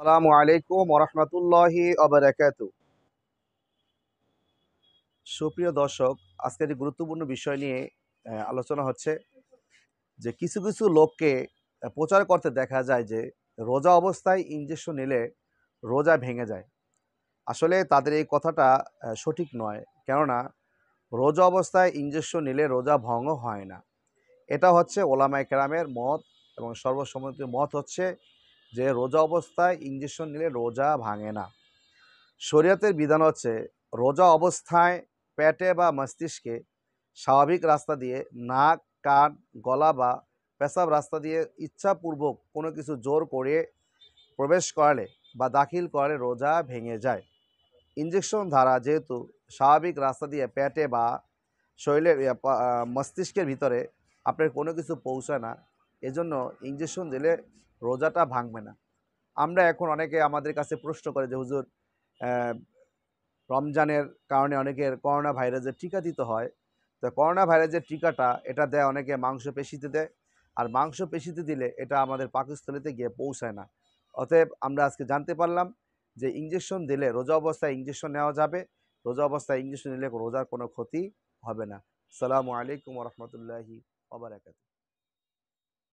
আসসালামু আলাইকুম ওরহমতুল্লাহি অবরাকাত সুপ্রিয় দর্শক আজকের একটি গুরুত্বপূর্ণ বিষয় নিয়ে আলোচনা হচ্ছে যে কিছু কিছু লোককে প্রচার করতে দেখা যায় যে রোজা অবস্থায় ইঞ্জেকশন নিলে রোজা ভেঙে যায় আসলে তাদের এই কথাটা সঠিক নয় কেননা রোজা অবস্থায় ইঞ্জেকশন নিলে রোজা ভঙ্গ হয় না এটা হচ্ছে ওলামায় কেরামের মত এবং সর্বসম্মতির মত হচ্ছে যে রোজা অবস্থায় ইঞ্জেকশন নিলে রোজা ভাঙে না শরীয়তের বিধান হচ্ছে রোজা অবস্থায় পেটে বা মস্তিষ্কে স্বাভাবিক রাস্তা দিয়ে নাক কান গলা বা পেশাব রাস্তা দিয়ে ইচ্ছাপূর্বক কোনো কিছু জোর করে প্রবেশ করালে বা দাখিল করালে রোজা ভেঙে যায় ইঞ্জেকশন ধারা যেহেতু স্বাভাবিক রাস্তা দিয়ে পেটে বা শরীরের মস্তিষ্কের ভিতরে আপনার কোনো কিছু পৌঁছায় না এজন্য ইঞ্জেকশন দিলে রোজাটা ভাঙবে না আমরা এখন অনেকে আমাদের কাছে প্রশ্ন করে যে হুজুর রমজানের কারণে অনেকের করোনা ভাইরাসের টিকা দিতে হয় তো করোনা ভাইরাসের টিকাটা এটা দেয় অনেকে মাংস পেশিতে দেয় আর মাংস পেশিতে দিলে এটা আমাদের পাকস্থলিতে গিয়ে পৌঁছায় না অতএব আমরা আজকে জানতে পারলাম যে ইঞ্জেকশন দিলে রোজা অবস্থায় ইঞ্জেকশন নেওয়া যাবে রোজা অবস্থায় ইঞ্জেকশন নিলে রোজার কোনো ক্ষতি হবে না সালামু আলাইকুম রহমতুল্লাহি